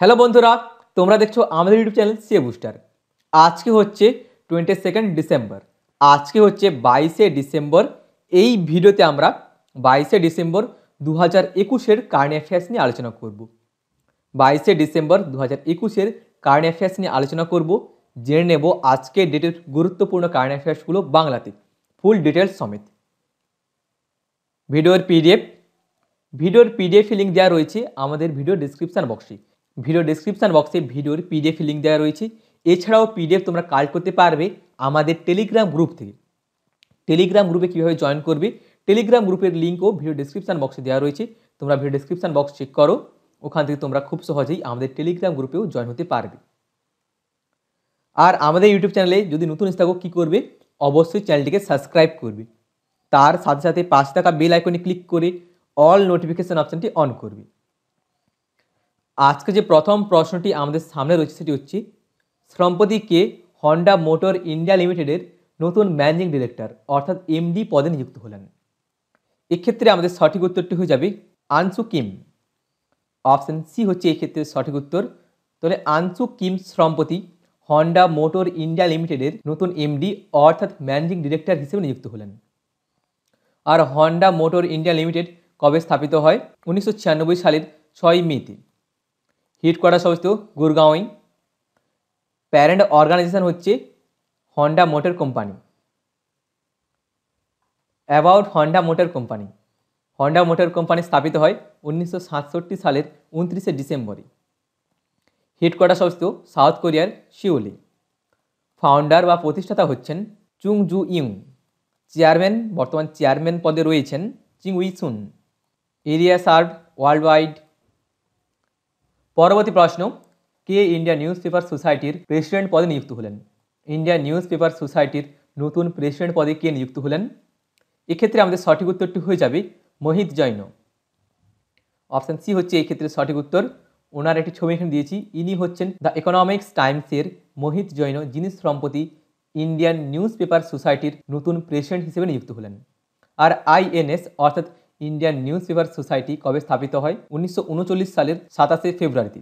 hello বন্ধুরা তোমরা দেখছো আমাদের ইউটিউব চ্যানেল সে বুস্টার আজকে হচ্ছে টোয়েন্টি সেকেন্ড ডিসেম্বর আজকে হচ্ছে বাইশে ডিসেম্বর এই ভিডিওতে আমরা বাইশে ডিসেম্বর দু হাজার একুশের কারেন্ট অ্যাফেয়ার্স নিয়ে আলোচনা করব বাইশে ডিসেম্বর দু হাজার একুশের কারেন্ট অ্যাফেয়ার্স নিয়ে আলোচনা করব জেনে নেব আজকের ডেটের গুরুত্বপূর্ণ কারেন্ট অ্যাফেয়ার্সগুলো বাংলাতে ফুল ডিটেলস সমেত ভিডিওর পিডিএফ ভিডিওর পিডিএফ লিঙ্ক দেওয়া রয়েছে আমাদের ভিডিও ডিসক্রিপশান বক্সে ভিডিও ডিসক্রিপশান বক্সে ভিডিওর পিডিএফ লিঙ্ক দেওয়া রয়েছে এছাড়াও পিডিএফ তোমরা কাজ করতে পারবে আমাদের টেলিগ্রাম গ্রুপ থেকে টেলিগ্রাম গ্রুপে কীভাবে জয়েন করবে টেলিগ্রাম গ্রুপের লিঙ্কও ভিডিও ডিসক্রিপশান বক্সে দেওয়া রয়েছে তোমরা ভিডিও ডিসক্রিপশান বক্স চেক করো ওখান থেকে তোমরা খুব সহজেই আমাদের টেলিগ্রাম গ্রুপেও জয়েন হতে পারবে আর আমাদের ইউটিউব চ্যানেলে যদি নতুন থাকো কী করবে অবশ্যই চ্যানেলটিকে সাবস্ক্রাইব করবে তার সাথে সাথে পাঁচ টাকা বেল আইকনে ক্লিক করে অল নোটিফিকেশান অপশানটি অন করবে আজকে যে প্রথম প্রশ্নটি আমাদের সামনে রয়েছে সেটি হচ্ছে সম্প্রতি কে হন্ডা মোটর ইন্ডিয়া লিমিটেডের নতুন ম্যানেজিং ডিরেক্টর অর্থাৎ এমডি পদে নিযুক্ত হলেন এক্ষেত্রে আমাদের সঠিক উত্তরটি হয়ে যাবে আনসু কিম অপশান সি হচ্ছে এক্ষেত্রে সঠিক উত্তর তাহলে আনসু কিম সম্প্রতি হন্ডা মোটর ইন্ডিয়া লিমিটেডের নতুন এমডি অর্থাৎ ম্যানেজিং ডিরেক্টর হিসেবে নিযুক্ত হলেন আর হন্ডা মোটর ইন্ডিয়া লিমিটেড কবে স্থাপিত হয় উনিশশো সালের ছয় মেতে হেডকোয়ার্টার অবস্থিত গুরগাঁওয়ে প্যারেন্ট অর্গানাইজেশন হচ্ছে Honda motor company about Honda motor company Honda motor company স্থাপিত হয় উনিশশো সালের উনত্রিশে ডিসেম্বরে হেডকোয়ার্টার অবস্থিত সাউথ কোরিয়ার সিওলে ফাউন্ডার বা প্রতিষ্ঠাতা হচ্ছেন চুং জু ইউ চেয়ারম্যান বর্তমান চেয়ারম্যান পদে রয়েছেন Chung Euisun area serve world wide পরবর্তী প্রশ্ন কে ইন্ডিয়া নিউজ পেপার সোসাইটির প্রেসিডেন্ট পদে নিযুক্ত হলেন ইন্ডিয়া নিউজ পেপার সোসাইটির নতুন প্রেসিডেন্ট পদে কে নিযুক্ত হলেন এক্ষেত্রে আমাদের সঠিক উত্তরটি হয়ে যাবে মোহিত জৈন অপশান সি হচ্ছে এই ক্ষেত্রে সঠিক উত্তর ওনার একটি ছবি এখানে দিয়েছি ইনি হচ্ছেন দ্য ইকোনমিক্স টাইমসের মোহিত জৈন যিনি সম্প্রতি ইন্ডিয়ান নিউজ পেপার সোসাইটির নতুন প্রেসিডেন্ট হিসেবে নিযুক্ত হলেন আর আইএনএস অর্থাৎ ইন্ডিয়ান নিউজ পেপার সোসাইটি কবে স্থাপিত হয় উনিশশো সালের সাতাশে ফেব্রুয়ারিতে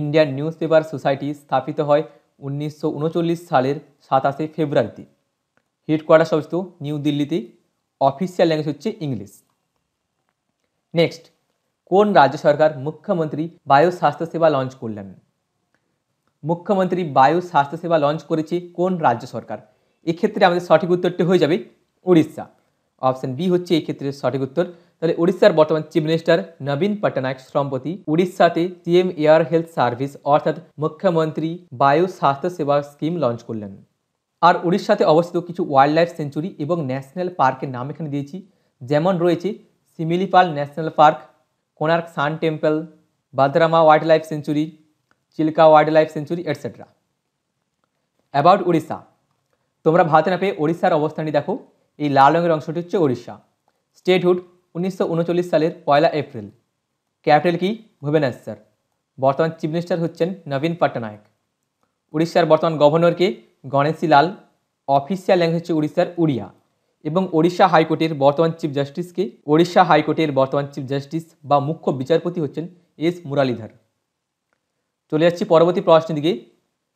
ইন্ডিয়ান নিউজ পেপার সোসাইটি স্থাপিত হয় উনিশশো সালের সাতাশে ফেব্রুয়ারিতে হেডকোয়ার্টার সমস্ত নিউ দিল্লিতে অফিসিয়াল ল্যাঙ্গুয়েজ হচ্ছে ইংলিশ নেক্সট কোন রাজ্য সরকার মুখ্যমন্ত্রী বায়ু স্বাস্থ্যসেবা লঞ্চ করলেন মুখ্যমন্ত্রী বায়ু স্বাস্থ্যসেবা লঞ্চ করেছে কোন রাজ্য সরকার এক্ষেত্রে আমাদের সঠিক উত্তরটি হয়ে যাবে উড়িষ্যা অপশন বি হচ্ছে এই ক্ষেত্রে সঠিক উত্তর তাহলে উড়িষ্যার বর্তমান চিফ মিনিস্টার নবীন পট্টনায়ক শ্রমপতি উড়িষ্যাতে সিএম এয়ার হেলথ সার্ভিস অর্থাৎ মুখ্যমন্ত্রী বায়ু স্বাস্থ্য সেবা স্কিম লঞ্চ করলেন আর উড়িষ্যাতে অবস্থিত কিছু ওয়াইল্ড লাইফ সেঞ্চুরি এবং ন্যাশনাল পার্কের নাম এখানে দিয়েছি যেমন রয়েছে Simlipal national park Konark sun temple Badrama wild life sanctuary Chilka wild life sanctuary et cetera about Orissa তোমরা ভারতে না পেয়ে উড়িষ্যার অবস্থানটি দেখো এই লাল রঙের অংশটি হচ্ছে ওড়িশা স্টেটহুড উনিশশো সালের পয়লা এপ্রিল ক্যাপিটাল কি ভুবনেশ্বর বর্তমান চিফ মিনিস্টার হচ্ছেন নবীন পট্টনায়ক উড়িষ্যার বর্তমান গভর্নর কে গণেশী লাল অফিসিয়াল ল্যাঙ্গুয়েজ হচ্ছে উড়িষ্যার উড়িয়া এবং ওড়িশা হাইকোর্টের বর্তমান চিফ জাস্টিসকে ওড়িশা হাইকোর্টের বর্তমান চিফ জাস্টিস বা মুখ্য বিচারপতি হচ্ছেন এস মুরালিধর চলে যাচ্ছি পরবর্তী প্রশ্নের দিকে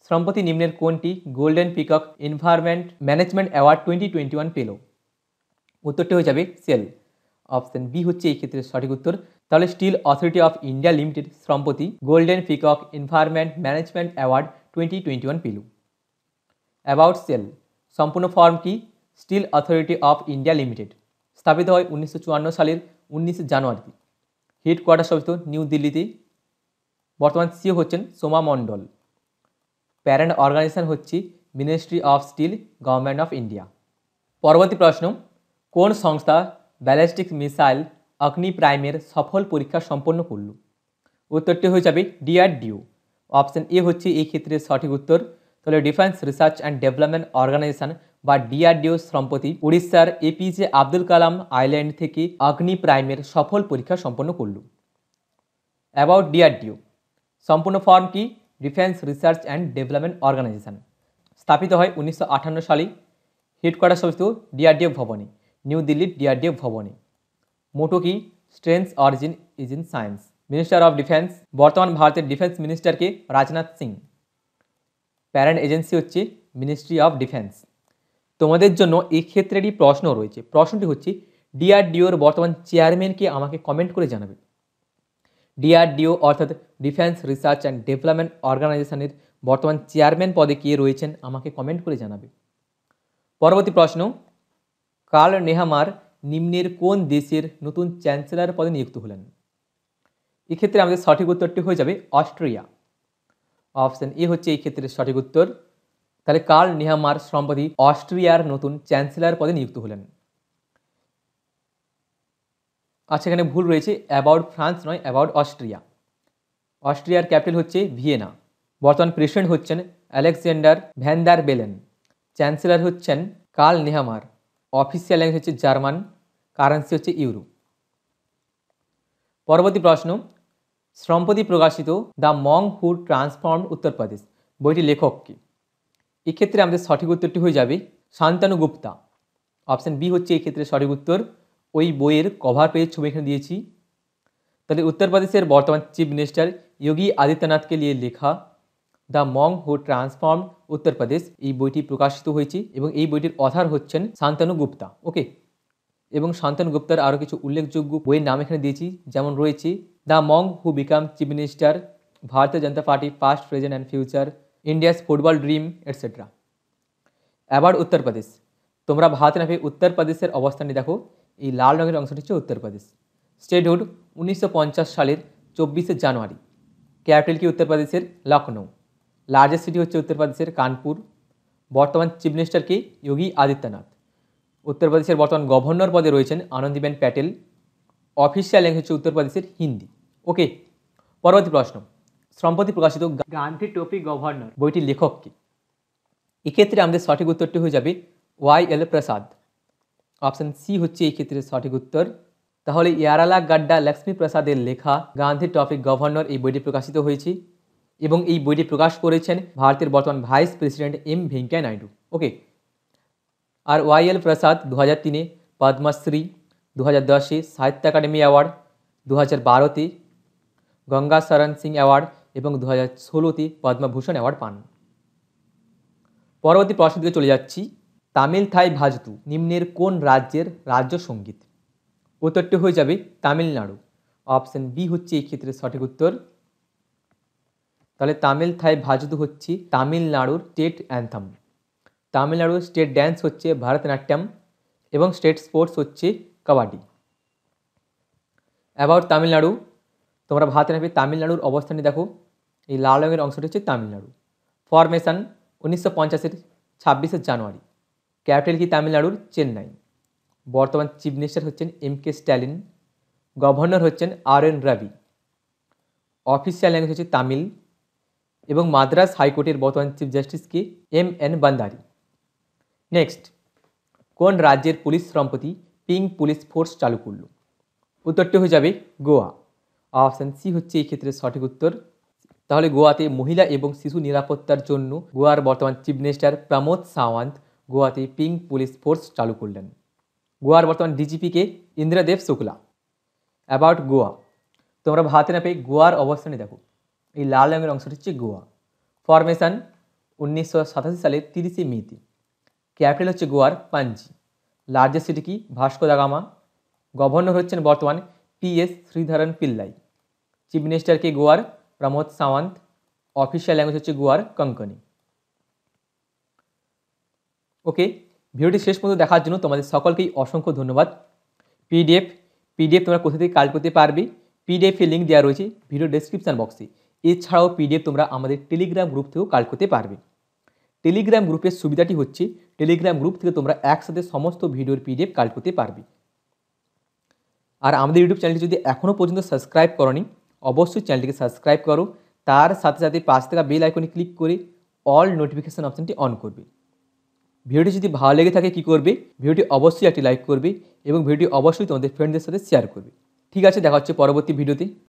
সম্প্রতি নিম্নের কোনটি golden peacock environment management award twenty twenty one পেল উত্তরটি হয়ে যাবে সেল অপশন বি হচ্ছে এই ক্ষেত্রে সঠিক উত্তর তাহলে steel authority of India limited সম্প্রতি golden peacock environment management award twenty twenty one পেল অ্যাবাউট সেল সম্পূর্ণ ফর্ম কি steel authority of India limited স্থাপিত হয় উনিশশো চুয়ান্ন সালের উনিশে জানুয়ারিতে হেডকোয়ার্টার সবিত নিউ দিল্লিতে বর্তমান সিও e হচ্ছেন সোমা মণ্ডল প্যারেন্ট অর্গানাইজেশন হচ্ছে ministry of steel government of India পরবর্তী প্রশ্ন কোন সংস্থা ব্যালিস্টিক মিসাইল অগ্নি প্রাইমের সফল পরীক্ষা সম্পন্ন করল উত্তরটি হয়ে যাবে ডিআরডিও অপশন এ হচ্ছে এই ক্ষেত্রে সঠিক উত্তর তাহলে defence research and development organisation বা ডিআরডিও সম্পতি উড়িষ্যার এপিজে আব্দুল কালাম আইল্যান্ড থেকে অগ্নি প্রাইমের সফল পরীক্ষা সম্পন্ন করল অ্যাবাউট ডিআরডিও সম্পূর্ণ ফর্ম কি defence research and development organisation স্থাপিত হয় উনিশশো আটান্ন সালে হেডকোয়ার্টার সমস্ত ডিআরডিএফ ভবনে নিউ দিল্লির ডিআরডিএফ ভবনে মোটো কি strength origin is in science minister of defence বর্তমান ভারতের ডিফেন্স মিনিস্টারকে রাজনাথ সিং প্যারেন্ট এজেন্সি হচ্ছে মিনিস্ট্রি অফ ডিফেন্স তোমাদের জন্য এই ক্ষেত্রে একটি প্রশ্ন রয়েছে প্রশ্নটি হচ্ছে ডিআরডিওর বর্তমান চেয়ারম্যানকে আমাকে কমেন্ট করে জানাবে ডিআরডিও অর্থাৎ ডিফেন্স রিসার্চ অ্যান্ড ডেভেলপমেন্ট অর্গানাইজেশনের বর্তমান চেয়ারম্যান পদে কে রয়েছেন আমাকে কমেন্ট করে জানাবে পরবর্তী প্রশ্ন কার্ল নেহামার নিম্নের কোন দেশের নতুন চ্যান্সেলর পদে নিযুক্ত হলেন এক্ষেত্রে আমাদের সঠিক উত্তরটি হয়ে যাবে অস্ট্রিয়া অপশান এ হচ্ছে এই ক্ষেত্রে সঠিক উত্তর তাহলে কার্ল নেহামার সম্প্রতি অস্ট্রিয়ার নতুন চ্যান্সেলার পদে নিযুক্ত হলেন আচ্ছা এখানে ভুল রয়েছে অ্যাবাউট ফ্রান্স নয় অ্যাবাউট অস্ট্রিয়া অস্ট্রিয়ার ক্যাপিটাল হচ্ছে ভিয়েনা বর্তমান প্রেসিডেন্ট হচ্ছেন অ্যালেকজান্ডার ভ্যানদার বেলেন চ্যান্সেলর হচ্ছেন কার্ল নেহামার অফিসিয়াল ল্যাঙ্গুয়েজ হচ্ছে জার্মান কারেন্সি হচ্ছে ইউরো পরবর্তী প্রশ্ন শ্রমপতি প্রকাশিত the monk who transform Uttar Pradesh বইটি লেখক কি এক্ষেত্রে আমাদের সঠিক উত্তরটি হয়ে যাবে শান্তানু গুপ্তা অপশান বি হচ্ছে এক্ষেত্রে সঠিক উত্তর ওই বইয়ের কভার পেজ ছবি এখানে দিয়েছি তাহলে উত্তরপ্রদেশের বর্তমান চিফ মিনিস্টার যোগী আদিত্যনাথকে নিয়ে লেখা the monk who transform Uttar Pradesh এই বইটি প্রকাশিত হয়েছে এবং এই বইটির অথার হচ্ছেন শান্তনু গুপ্তা ওকে এবং শান্তনু গুপ্তার আরও কিছু উল্লেখযোগ্য বইয়ের নাম এখানে দিয়েছি যেমন রয়েছে the monk who became chief minister Bharatiya Janata party past present and future India's football dream et cetera about Uttar Pradesh তোমরা ভারত নামে উত্তরপ্রদেশের অবস্থানটি দেখো এই লাল রঙের অংশটি হচ্ছে উত্তরপ্রদেশ স্টেট হুড উনিশশো সালের চব্বিশে জানুয়ারি ক্যাপিটাল কি উত্তরপ্রদেশের লখনৌ লার্জেস্ট সিটি হচ্ছে উত্তরপ্রদেশের কানপুর বর্তমান চিফ মিনিস্টার কি যোগী আদিত্যনাথ উত্তরপ্রদেশের বর্তমান গভর্নর পদে রয়েছেন আনন্দীবেন প্যাটেল অফিসিয়াল ল্যাঙ্গুয়েজ হচ্ছে উত্তরপ্রদেশের হিন্দি ওকে পরবর্তী প্রশ্ন সম্প্রতি প্রকাশিত গান্ধী টোপি গভর্নর বইটির লেখক কি এক্ষেত্রে আমাদের সঠিক উত্তরটি হয়ে যাবে Y L Prasad option C হচ্ছে এই ক্ষেত্রে সঠিক উত্তর তাহলে ইয়ারালা গাড্ডা লক্ষ্মী প্রসাদের লেখা গান্ধী টপিক গভর্নর এই বইটি প্রকাশিত হয়েছে এবং এই বইটি প্রকাশ করেছেন ভারতের বর্তমান vice president M Venkaiah Naidu okay আর ওয়াই এল প্রসাদ দু হাজার তিনে পদ্মশ্রী দু হাজার দশে সাহিত্য একাডেমি অ্যাওয়ার্ড দু হাজার বারোতে গঙ্গা শরণ সিং অ্যাওয়ার্ড এবং দু হাজার ষোলোতে পদ্মভূষণ অ্যাওয়ার্ড পান পরবর্তী প্রশ্ন দিকে চলে যাচ্ছি তামিল থাই ভাজতু নিম্নের কোন রাজ্যের রাজ্য সঙ্গীত উত্তরটি হয়ে যাবে তামিলনাড়ু অপশান বি হচ্ছে এই ক্ষেত্রে সঠিক উত্তর তাহলে তামিল থাই ভাজতু হচ্ছে তামিলনাড়ুর স্টেট অ্যান্থাম তামিলনাড়ুর স্টেট ড্যান্স হচ্ছে ভারতনাট্যম এবং স্টেট স্পোর্টস হচ্ছে কাবাডি অ্যাবাউট তামিলনাড়ু তোমরা ভারতে নামে তামিলনাড়ুর অবস্থানে দেখো এই লাল রঙের অংশটি হচ্ছে তামিলনাড়ু ফরমেশন উনিশশো পঞ্চাশের ছাব্বিশে জানুয়ারি ক্যাপিটাল কি তামিলনাড়ুর চেন্নাই বর্তমান চিফ মিনিস্টার হচ্ছেন এম কে স্ট্যালিন গভর্নর হচ্ছেন R N Ravi official language হচ্ছে তামিল এবং মাদ্রাস হাইকোর্টের বর্তমান চিফ জাস্টিস কে এম এন বান্দারি নেক্সট কোন রাজ্যের পুলিশ সম্পতি পিঙ্ক পুলিশ ফোর্স চালু করল উত্তরটি হয়ে যাবে গোয়া অপশান সি হচ্ছে এই ক্ষেত্রে সঠিক উত্তর তাহলে গোয়াতে মহিলা এবং শিশু নিরাপত্তার জন্য গোয়ার বর্তমান চিফ মিনিস্টার প্রমোদ সাওয়ান্ত গোয়াতে পিঙ্ক পুলিশ ফোর্স চালু করলেন গোয়ার বর্তমান ডিজিপিকে ইন্দ্রাদেব শুক্লা অ্যাবাউট গোয়া তোমরা ভাতে না পেয়ে গোয়ার অবস্থানে দেখো এই লাল রঙের অংশটি হচ্ছে গোয়া ফরমেশন উনিশশো সাতাশি সালে তিরিশে মেতে ক্যাপিটাল হচ্ছে গোয়ার পাঞ্জি লার্জেস্ট সিটি কি ভাস্কো দাগামা গভর্নর হচ্ছেন বর্তমান P S Sreedharan Pillai chief minister কে গোয়ার প্রমোদ সাওয়ান্ত অফিসিয়াল ল্যাঙ্গুয়েজ হচ্ছে গোয়ার কঙ্কনি ওকে ভিডিওটি শেষ পর্যন্ত দেখার জন্য তোমাদের সকলকেই অসংখ্য ধন্যবাদ পিডিএফ পিডিএফ তোমরা কোথা থেকে কাজ করতে পারবে পিডিএফের লিঙ্ক দেওয়া রয়েছে ভিডিও ডেসক্রিপশান বক্সে এছাড়াও পিডিএফ তোমরা আমাদের টেলিগ্রাম গ্রুপ থেকেও কাজ করতে পারবে টেলিগ্রাম গ্রুপের সুবিধাটি হচ্ছে টেলিগ্রাম গ্রুপ থেকে তোমরা একসাথে সমস্ত ভিডিওর পিডিএফ কাজ করতে পারবে আর আমাদের ইউটিউব চ্যানেলটি যদি এখনও পর্যন্ত সাবস্ক্রাইব করনি অবশ্যই চ্যানেলটিকে সাবস্ক্রাইব করো তার সাথে সাথে পাশ থাকা বেল আইকনে ক্লিক করে অল নোটিফিকেশান অপশানটি অন করবে ভিডিওটি যদি ভালো লেগে থাকে কি করবে ভিডিওটি অবশ্যই একটি লাইক করবে এবং ভিডিওটি অবশ্যই তোমাদের ফ্রেন্ডদের সাথে শেয়ার করবে ঠিক আছে দেখা হচ্ছে পরবর্তী ভিডিওতে